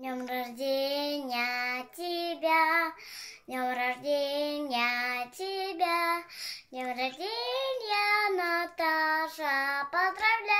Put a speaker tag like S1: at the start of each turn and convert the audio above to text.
S1: Днем рождения тебя, днем рождения тебя, днем рождения, Наташа, поздравляю!